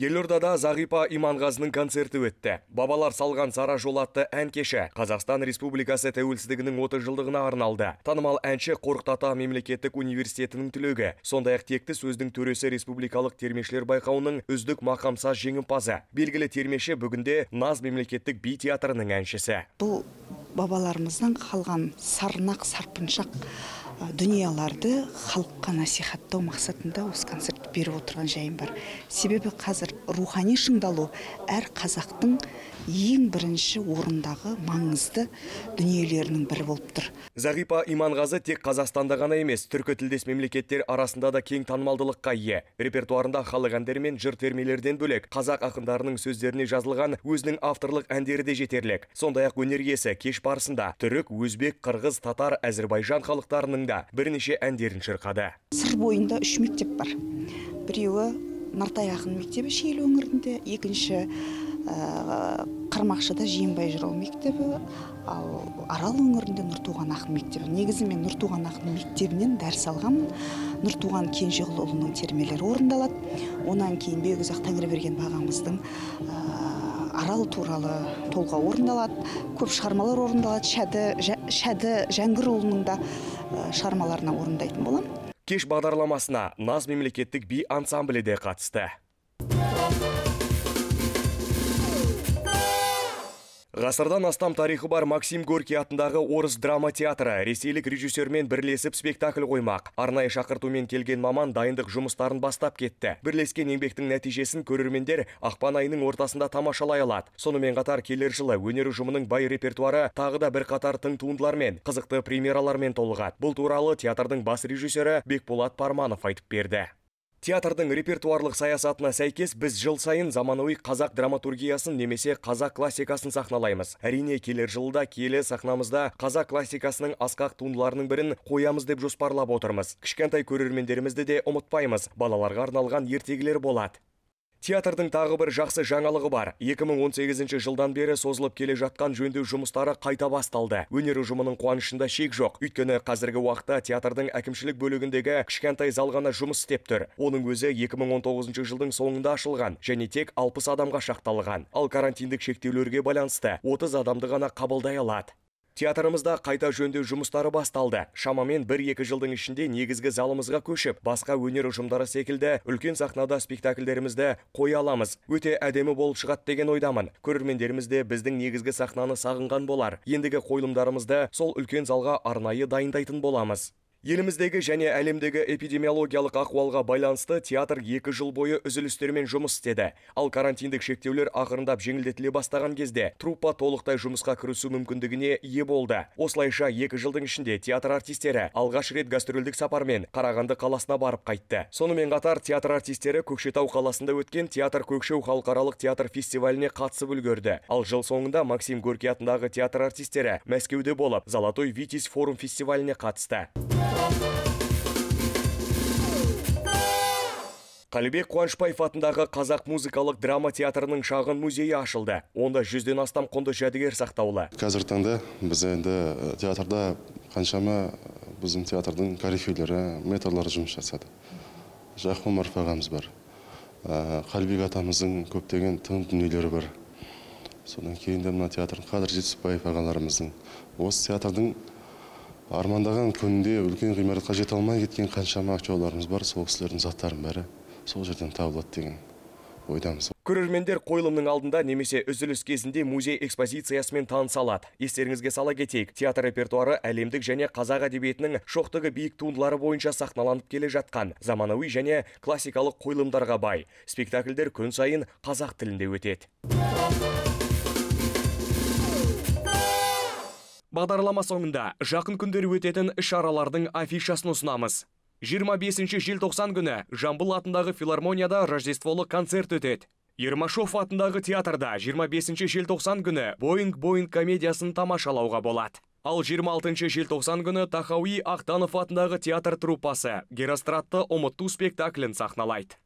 елордада зағипа иманғазының концерті өтті бабалар салған сара жол ән кеші қазақстан республикасы тәуелсіздігінің 30 жылдығына арналды танымал әнші қорқтата мемлекеттік университетінің түлегі сондай ақ текті сөздің төресі республикалық термешілер байқауының үздік мақамсаз жеңімпазы белгілі термеші бүгінде наз мемлекеттік би театрының әншісі бұл бабаларымыздан қалған сарнақ сарпыншақ дүниеларды халыққа насихаттау мақсатында осы концерт беріп отырған жайым бар себебі қазір рухани шыңдалу әр қазақтың ең бірінші орындағы маңызды дүниелерінің бірі болып тұр зағипа иманғазы тек қазақстанда ғана емес түркі тілдес мемлекеттер арасында да кең танымалдылыққа ие репертуарында халық әндері мен жыр термелерден бөлек қазақ ақындарының сөздеріне жазылған өзінің авторлық әндері де жетерлік сондай ақ өнер иесі кеш барысында түрік өзбек қырғыз татар әзірбайжан халықтарының да бірнеше әндерін шырқады бойында үш мектеп бар біреуі нартай ақын мектебі шиелі өңірінде екінші қармақшыда жиенбай жырау мектебі ал арал өңірінде нұртуған ақын мектебі негізі мен нұртуған ақын мектебінен дәріс алғанмын нұртуған кенжеғұлұлының термелері орындалады онан кейін бөйгізақ тәңірберген бағамыздың арал туралы толға орындалады көп шығармалар орындалады шәді, жә, шәді жәңгірұлының да орындайтын боламын кеш бағдарламасына наз мемлекеттік би ансамблі де қатысты ғасырдан астам тарихы бар максим Горки атындағы орыс драма театры ресейлік режиссермен бірлесіп спектакль қоймақ арнайы шақыртумен келген маман дайындық жұмыстарын бастап кетті бірлескен еңбектің нәтижесін көрермендер ақпан айының ортасында тамашалай алады сонымен қатар келер жылы өнер ұжымының бай репертуары тағы да қатар тың туындылармен қызықты премьералармен толығады бұл туралы театрдың бас режиссері бекболат парманов айтып берді Театрдың репертуарлық саясатына сәйкес біз жыл сайын заманауи қазақ драматургиясын немесе қазақ классикасын сахналаймыз. Әрине келер жылда келе сахнамызда қазақ классикасының асқақ туындыларының бірін қоямыз деп жоспарлап отырмыз. Кішкентай көрермендерімізді де ұмытпаймыз. Балаларға арналған ертегілер болады. Театрдың тағы бір жақсы жаңалығы бар. 2018 жылдан бері созылып келе жатқан жөндеу жұмыстары қайта басталды. Өнер ұжымының қуанышында шек жоқ. Өйткені қазіргі уақытта театрдың әкімшілік бөлігіндегі кішкентай залғана жұмыс істеп тұр. Оның өзі 2019 жылдың соңында ашылған және тек 60 адамға шақталған. Ал карантиндік шектеулерге байланысты 30 адамды ғана қабылдай алады. Театрымызда қайта жөндеу жұмыстары басталды. Шамамен 1-2 жылдың ішінде негізгі залымызға көшіп, басқа өнер ұжымдары секілді үлкен сахнада спектакльдерімізді қоя аламыз. Өте әдемі болып шығат деген ойдамын. Көрермендеріміз де біздің негізгі сахнаны сағынған болар. Ендігі қойылымдарымызды сол үлкен залға арнайы дайындайтын боламыз еліміздегі және әлемдегі эпидемиологиялық ахуалға байланысты театр екі жыл бойы үзілістермен жұмыс істеді ал карантиндік шектеулер ақырындап жеңілдетіле бастаған кезде труппа толықтай жұмысқа кірісу мүмкіндігіне ие болды осылайша екі жылдың ішінде театр артистері алғаш рет гастрольдік сапармен қарағанды қаласына барып қайтты сонымен қатар театр артистері көкшетау қаласында өткен театр көкшеу халықаралық театр фестиваліне қатысып үлгерді ал жыл соңында максим горький атындағы театр артистері мәскеуде болып золотой витязь форум фестиваліне қатысты қалібек қуанышбаев атындағы қазақ музыкалық драма театрының шағын музейі ашылды онда жүзден астам құнды жәдігер сақтаулы қазіргі таңда біз енді театрда қаншама біздің театрдың корифейлері метрлары жұмыс жасады жақын омаров ағамыз бар қалібек атамыздың көптеген тың дүниелері бар содан кейін де мына театрдың қадыр жетісбаев ағаларымыздың осы театрдың армандаған күнінде үлкен ғимаратқа жете алмай кеткен қаншама актерларымыз бар сол кісілердің заттарының бәрі сол жерден табылады деген ойдамыз көрермендер қойылымның алдында немесе үзіліс кезінде музей экспозициясымен таныса алады естеріңізге сала кетейік театр репертуары әлемдік және қазақ әдебиетінің шоқтығы биік туындылары бойынша сахналанып келе жатқан заманауи және классикалық қойылымдарға бай спектакльдер күн сайын қазақ тілінде өтеді бағдарлама соңында жақын күндері өтетін іс шаралардың афишасын ұсынамыз 25 желтоқсан күні Жамбыл атындағы филармонияда рождестволық концерт өтеді. Ермашов атындағы театрда 25 желтоқсан күні «Боинг-Боинг» комедиясын тамашалауға болады. Ал 26 желтоқсан күні Тахауи Ақтанов атындағы театр труппасы герастратты ұмытту» спектаклін сақналайды.